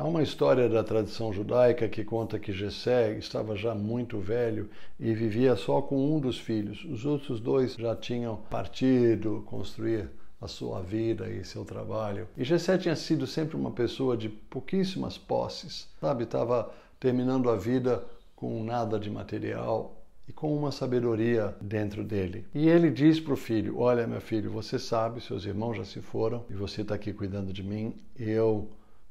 Há uma história da tradição judaica que conta que Jessé estava já muito velho e vivia só com um dos filhos. Os outros dois já tinham partido, construir a sua vida e seu trabalho. E Jessé tinha sido sempre uma pessoa de pouquíssimas posses, sabe? Estava terminando a vida com nada de material e com uma sabedoria dentro dele. E ele diz para o filho: Olha, meu filho, você sabe, seus irmãos já se foram e você está aqui cuidando de mim. Eu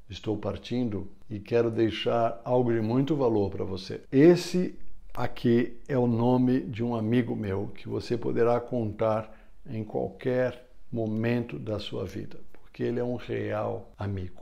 estou partindo e quero deixar algo de muito valor para você. Esse aqui é o nome de um amigo meu que você poderá contar em qualquer momento da sua vida, porque ele é um real amigo.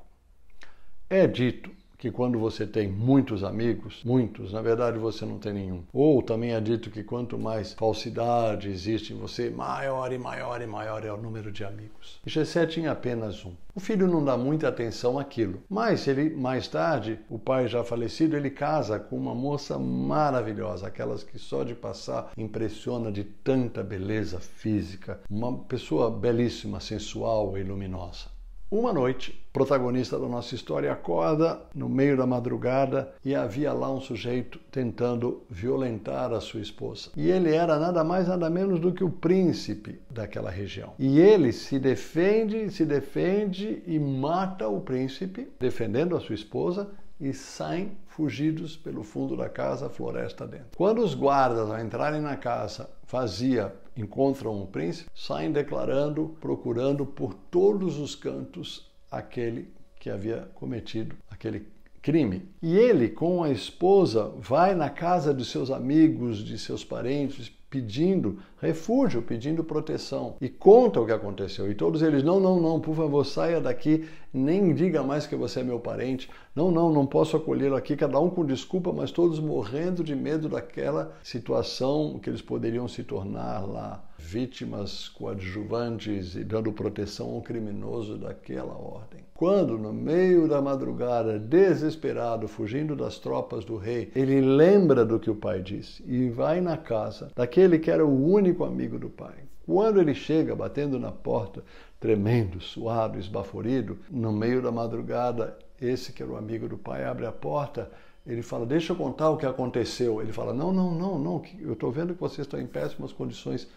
É dito que quando você tem muitos amigos, muitos, na verdade você não tem nenhum. Ou também é dito que quanto mais falsidade existe em você, maior e maior e maior é o número de amigos. E Gessé tinha apenas um. O filho não dá muita atenção àquilo, mas ele mais tarde, o pai já falecido, ele casa com uma moça maravilhosa, aquelas que só de passar impressiona de tanta beleza física, uma pessoa belíssima, sensual e luminosa. Uma noite, o protagonista da nossa história acorda no meio da madrugada e havia lá um sujeito tentando violentar a sua esposa. E ele era nada mais nada menos do que o príncipe daquela região. E ele se defende, se defende e mata o príncipe, defendendo a sua esposa, e saem fugidos pelo fundo da casa, floresta dentro. Quando os guardas, ao entrarem na casa, vazia, encontram o príncipe, saem declarando, procurando por todos os cantos aquele que havia cometido aquele crime. E ele, com a esposa, vai na casa de seus amigos, de seus parentes, pedindo refúgio, pedindo proteção. E conta o que aconteceu. E todos eles: não, não, não, por favor, saia daqui, nem diga mais que você é meu parente. Não, não, não posso acolhê-lo aqui. Cada um com desculpa, mas todos morrendo de medo daquela situação que eles poderiam se tornar lá vítimas coadjuvantes e dando proteção ao criminoso daquela ordem. Quando, no meio da madrugada, desesperado, fugindo das tropas do rei, ele lembra do que o pai disse e vai na casa daquele que era o único amigo do pai. Quando ele chega batendo na porta, tremendo, suado, esbaforido, no meio da madrugada, esse que era o amigo do pai abre a porta ele fala, deixa eu contar o que aconteceu. Ele fala, não, não, não, não, eu estou vendo que vocês estão em péssimas condições.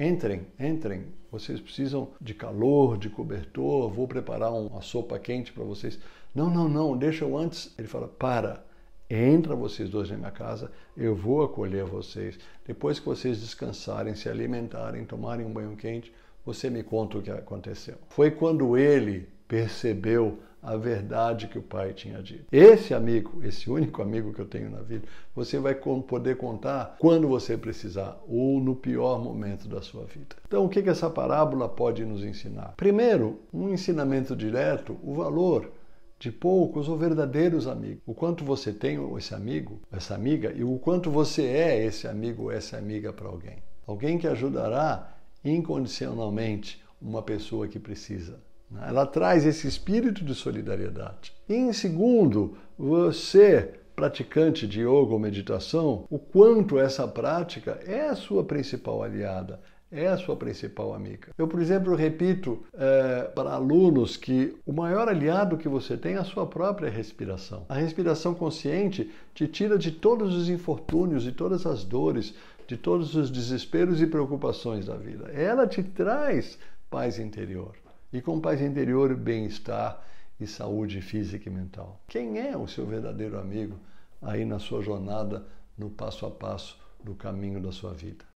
Entrem, entrem. Vocês precisam de calor, de cobertor. Vou preparar uma sopa quente para vocês. Não, não, não, deixa eu antes. Ele fala: Para, entra vocês dois na minha casa, eu vou acolher vocês. Depois que vocês descansarem, se alimentarem, tomarem um banho quente, você me conta o que aconteceu. Foi quando ele percebeu a verdade que o pai tinha dito. Esse amigo, esse único amigo que eu tenho na vida, você vai poder contar quando você precisar ou no pior momento da sua vida. Então, o que, que essa parábola pode nos ensinar? Primeiro, um ensinamento direto, o valor de poucos ou verdadeiros amigos. O quanto você tem esse amigo, essa amiga, e o quanto você é esse amigo ou essa amiga para alguém. Alguém que ajudará incondicionalmente uma pessoa que precisa né? Ela traz esse espírito de solidariedade. E em segundo, você, praticante de yoga ou meditação, o quanto essa prática é a sua principal aliada, é a sua principal amiga. Eu, por exemplo, repito é, para alunos que o maior aliado que você tem é a sua própria respiração. A respiração consciente te tira de todos os infortúnios e todas as dores, de todos os desesperos e preocupações da vida. Ela te traz paz interior e com paz interior, bem-estar e saúde física e mental. Quem é o seu verdadeiro amigo aí na sua jornada, no passo a passo do caminho da sua vida?